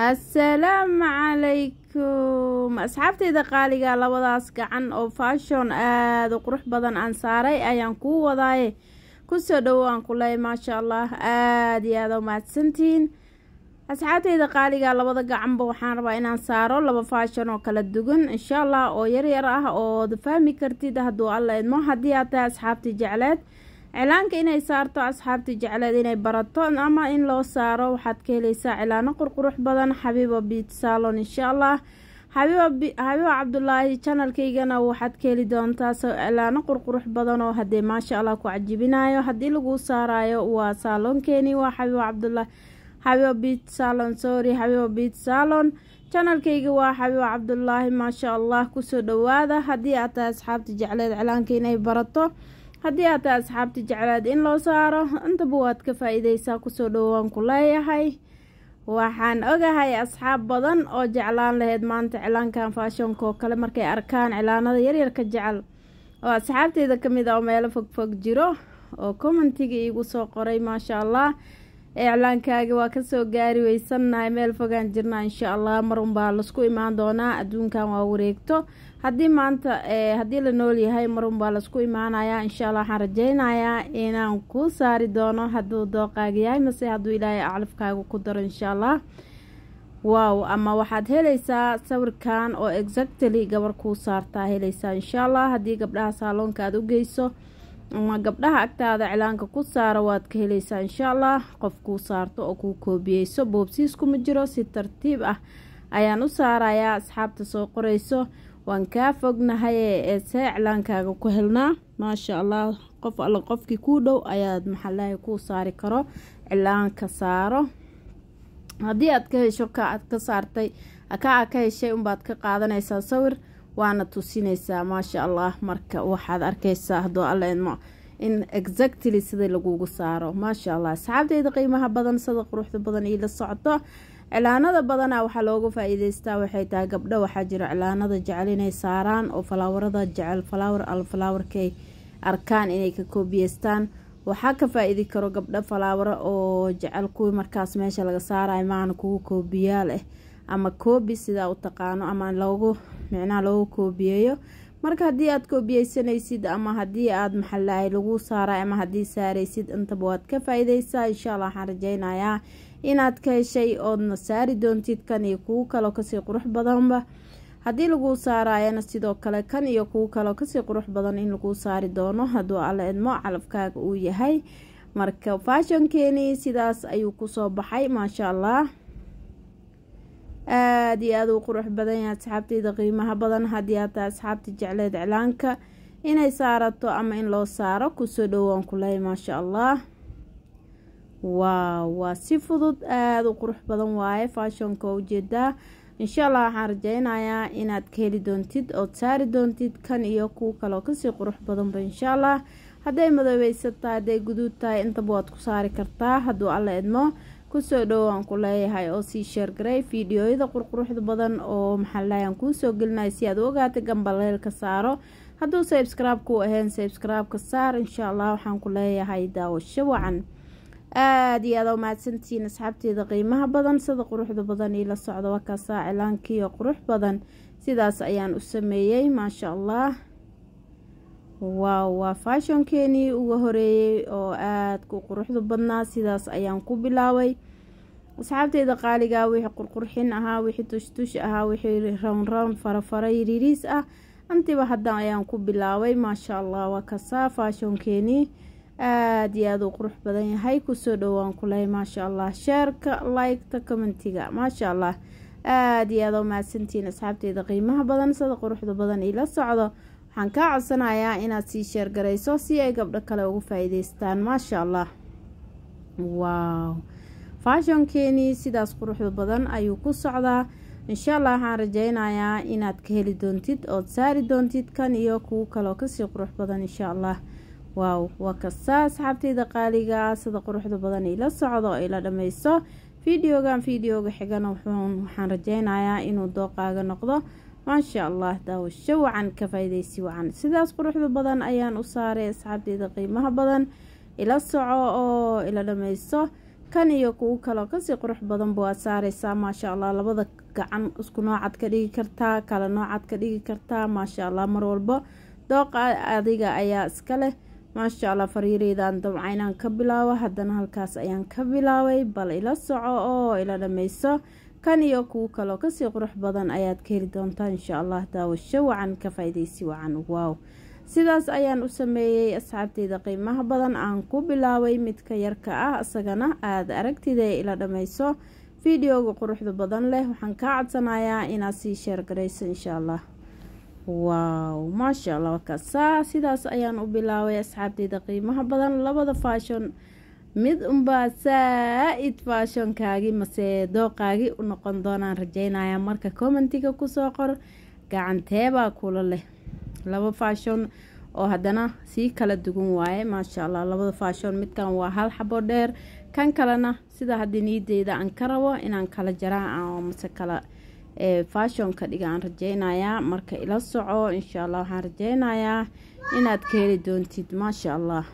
assalaamu calaykum asxaabtayda qaaliga labadaas gacan oo faashon aada u qurux badan aan saaray ayaan kuu wadaaye kusoo aan ku leey maasha allah aada iyo aada u mahadsantihiin asxaabtayda qaaliga labada gacanba waxaan rabaa inaan saaro laba faashon oo kala dugan insha allah oo yar yar ah ood fahmi kartid hadduu alla idmo haddii aad tahay asxaabtii jecleed cilaanka inay saarto asxaabta jecleed inay barato ama in loo saaro waxaad ka helaysaa cilaano qurqurux badan xabiibo biit saalon insha allah xabiibo cabdulaahi janalkaygana waxaad ka heli doontaa cilaano qurqurux badan oo hadee maasha allah ku cajibinayo haddii laguu saarayo waa saaloonkeeni waa xabiibo cabdulaahi xabiibo biit salon sorry xabiibo biit salon janalkayga waa xabiiba cabdulaahi maasha allah kusoo dhawaada haddii aad tahay asxaabta jecleed cilaanka inay barato haddii aad tahay asxaabta jeclaad in loo saaro intaba waad ka faa-iideysaa kusoo dhowaan ku leeyahay waxaan ogahay asxaab badan oo jeclaan lahayd maanta cilaankan faashonkaoo kale markay arkaan cilaanada yaryarka jecel oo asxaabteyda kamid mid ah oo meelo fogfog jiro oo commentiga iigu soo qoray maasha allah iclaankaaga waa kasoo gaari weysannahay meel fogaan jirnaa insha allah mar unbaa lasku imaan doonaa adduunkan waa wareegto haddii maanta eh, haddii la nool yahay marun baa laisku imaanayaa insha allah waxaan rajeynayaa inaan ku saari doono hadduu dooqaaga yahay mase hadduu ilaahay aclafkaaga ku daro insha allah waaw ama waxaad helaysaa sawirkan oo exactly gabar kuu saartaa helaysaa insha allah haddii gabdhaha saaloonka aad u geyso ama gabdhaha agtaada cilaanka ku saara waad ka helaysaa insha allah qof kuu saarto oo kuu koobiyeyso boobsiiskuma jiro si tartiib ah ayaan u saarayaa asxaabta soo qorayso waan kaa fognahay eese iclaankaaga ku helnaa maasha allah qof alla qofkii kuu dhow ayaad maxalahay kuu saari karo cilaanka saaro haddii aad ka hesho ka aad ka saartay ka a ka heshay unbaad ka qaadanaysaa sawir waana tusinaysaa maasha allah marka waxaad arkaysaa hadoo alle in exactly sida lagugu saaro maasha allah asxaabteyda qiimaha badan sida quruxda badan io la socoto cilaanada badanaa waxaa looga faa-iideystaa waxay tahay gabdho waxaa jira cilaanada jecel inay saaraan oo falaawarada jecel falaawar alfalaawarkay arkaan inay ka koobiyeystaan waxaa ka faa-iidi karo gabdho falaawaro oo jecel kuwii markaas meesha laga saarayo maana kugu koobiyaa leh ama koobi sidaa u taqaano ama loogu micnaha loogu koobiyeeyo marka haddii aad koobiyeysanaysid ama haddii aad maxalahay lagu saara ama haddii saaraysid intaba waad ka faa-ideysaa waxaan rajeynayaa inaad ka heshay oodna saari doontid kan iyo kuwo kaleo kasii qurux badanba haddii lagu saaraayana sidoo kale kan iyo kuwo kaloo kasii qurux badan in lagu saari doono hadduu alla idmo calafkaaga uu yahay marka faashonkeeni sidaas ayuu kusoo baxay maasha allah aada iyo aada uu qurux badan yahay asxaabtayda qiimaha badan haddii aad tahay asxaabta jecleed iclaanka inay saarato ama in loo saaro kusoo dhowaan ku lehay maasha allah waaw waa si fudud aada u qurux badan waaye faashonka oo ujeedaa insha allah waxaan rajeynayaa inaad ka heli doontid ood saari doontid kan iyo kuwo kaleoo kasii qurux badanba insha allah hadday madoobeysataa hadday guduud tahay intaba waad ku saari kartaa hadduu alla idmo kusoo dhowo aan ku leeyahay oo sii sheergaray fiidiyooyada qurquruxda badan oo maxaalahay aan kuu soo gelinaya si aad u ogaatay gambaleelka saaro hadduu sabskraibeka u ahayn sabskraibeka saar inshaa allah waxaan ku leeyahay daawasho wacan aada iyo aada umahadsantihiin asxaabteeda qiimaha badan sida quruxda badan io la socda waa cilaankiiyo qurux badan sidaas ayaan u sameeyey maasha allah waa waa faashionkeenii uga horeeyey oo aada ku quruxda badnaa sidaas ayaan ku bilaabay asxaabteyda qaaliga ah wixii qurqurxin ahaa wixii tushtush ahaa wixii rownrown farafara yiriiriis ah antiba haddan ayaan ku bilaabay maasha allah waa kasaa faashionkeenii aada iyo aada u qurux badan yahay kusoo dhowaan kulahay maasha allah sheerka like-ta commentiga maasha allah aada iyo aada u mahadsantiin asxaabteyda qiimaha badan sada quruxda badan ila socdo waxaan kaa codsanayaa inaad sii sheergarayso si ay gabdho kale ugu faa maasha allah wow faashonkeeni sidaas quruxda badan ayuu ku socdaa insha allah waxaan rajeynayaa inaad ka heli doontid ood saari doontid kan iyo kuu kaloo kasii qurux badan insha allah waw waa kastaa asxaabtayda qaaligaa ah, sida quruxda badan ila socdo ay la dhammayso fideogan fideoga xigana waxaan rajeynayaa inuu dooqaaga noqdo maasha allah daawasho wacan ka faa'iidaysi wacan sidaas quruxda badan ayaan u saaray asxaabteyda qiimaha badan ila soco oo ila dhammaysto kan iyo kuwo kaloo kasii qurux badan bu aad saareysaa maasha allah labada gacan isku noocaad ka dhigi kartaa kala noocaad ka dhigi kartaa maasha allah mar walbo dooqa adiga ayaa iska leh maasha allah fariireydan damca inaan ka bilaabo haddana halkaas ayaan ka bilaabay bal ila soco oo ila dhammayso kan iyo kuwo kaloo kasii qurux badan ayaad ka heli doontaa insha allah daawasho wacan ka faa wacan waaw sidaas ayaan u sameeyey asxaabteyda qiimaha badan aan ku bilaabay midka yarka ah isagana aad aragtida ila dhammayso fideoga quruxda badan leh waxaan kaa codsanayaa inaad sii sheergarayso insha allah waaw maasha allah wakasaa sidaas ayaan u bilaabay asxaabteyda qiimaha badan labada faashon mid unbaa saa-id faashonkaagii mase dooqaagii u noqon doonaan rajeynaya marka commentiga kusoo qor gacanteebaa kula leh laba faashon oo haddana sii kala dugan waaye maasha allah labada fashon midkan waa hal xabo dheer kan kalena sida haddii niideyda aan ka rabo inaan kala jaraa mase kala eh, faashonka dhiga aan rajeynayaa marka ila soco insha allah waxaan rajeynayaa inaad ka heli doontid maasha allah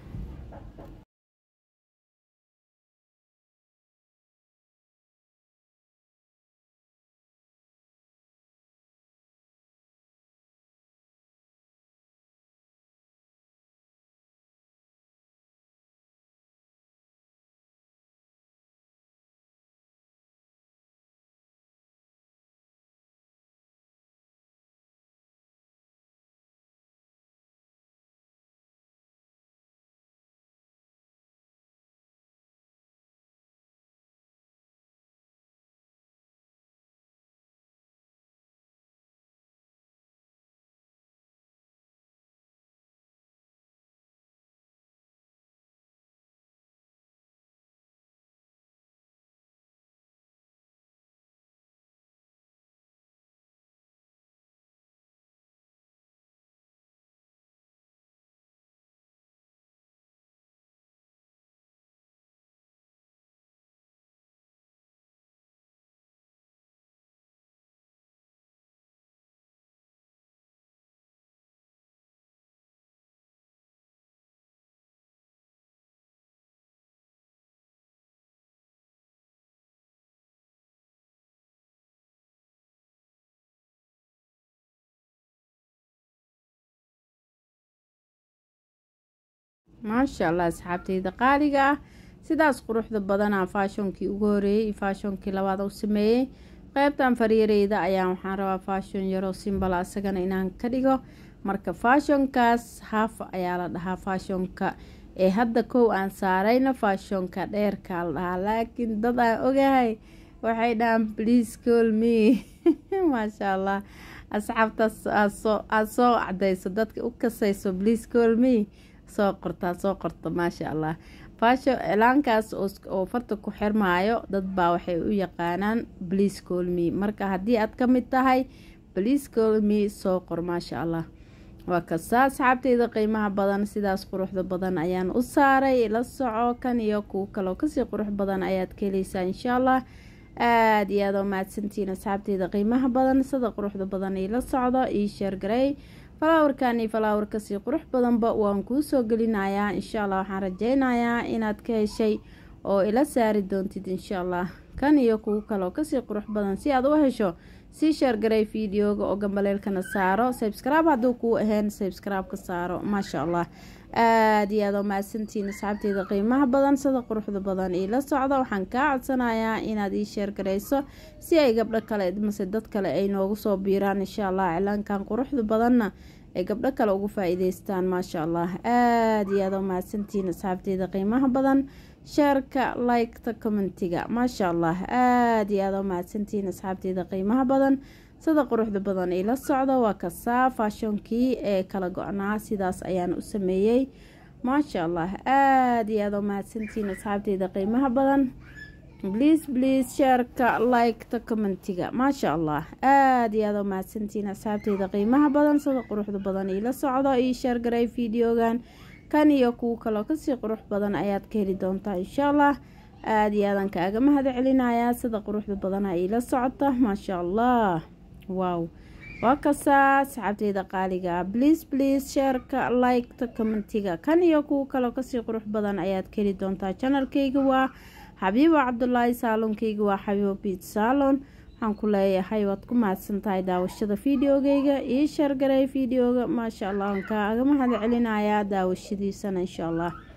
maasha allah asxaabteyda qaaliga ah sidaas quruxda badanaa fashonkii ugu horeeyey fashonkii labaad u sameeyey qeybtan faryareyda ayaa waxaan rabaa fashon yaro simbala ah isagana inaan ka dhigo marka fashonkaas haaf ayaa la dhahaa fashonka ee hadda kow aan saarayno fashonka dheerkaa la dhahaa laakiin dad aan ogahay waxay dhahaan please call me maasha allah asxaabtaas aad soo cadayso dadka u kasayso please call me soo qortaa soo qorta maasha allah fasho cilaankaas oo farta ku xirmaayo dad baa waxay u yaqaanaan bliis colmi marka haddii aad ka mid tahay bliis colmi soo qor maasha allah waa kasta asxaabteyda qiimaha badan sidaas quruxda badan ayaan u saaray la soco kan iyo kuwo kaloo kasii qurux badan ayaad ka helaysaa insha allah aada iyo aada oo mahadsantihiin asxaabteyda qiimaha badan sida quruxda badan ii la socdo io sheergarey falaawarkani falaawarka si qurux badanba waan kuu soo gelinayaa insha allah waxaan rajaynayaa inaad ka heshay oo ila saari doontid insha allah kan iyo kuwo kaloo kasii qurux badan si aad u hesho sii sheergaray fideoga oo gambaleelkana saaro sabscribe haduu kuu ahayn sabscribe saaro maasha allah aada iyo aada oo asxaabteyda qiimaha badan sida quruxda badan la socda waxaan kaa codsanayaa inaad ii sheergarayso si ay gabdho kale mase dad kale ay noogu soo biiraan insha allah iclaankan quruxda badanna ay gabdho kale ugu faa maasha allah aada iyo aada oo asxaabteyda qiimaha badan sheerka like commentiga maasha allah aada iyo aada u mahadsantihiin asxaabteyda qiimaha badan sida quruxda badan ila socdo waa kasaa faashonkii ee kala go-naa sidaas ayaan u sameeyey maasha allah aada iyo aada u mahadsantihiin asxaabteyda qiimaha badan bliis bliis sheerka like commentiga maasha allah aada iyo aada u mahadsantihiin asxaabteyda qiimaha badan sida quruxda badan la socdo io sheergaray videogan kan iyo kuwo kaloo kasii qurux badan ayaad ka heli doontaa insha allah aada iyo aadan kaaga mahad celinayaa sida quruxda badana iila socota maashaa allah waaw waa kasaa asxaabteyda qaaliga bliis bliis sheerka liketa commentiga kan iyo kuwo kaloo kasii qurux badan ayaad ka heli doontaa janalkayga waa xabiibo cabdulaahi saalonkayga waa xabiibo biit saalon waxaan ku leeyahay waad ku mahadsan daawashada fideogeyga ii sheergaray fideoga maasha allah aan aga mahad celinayaa daawashadiisana insha allah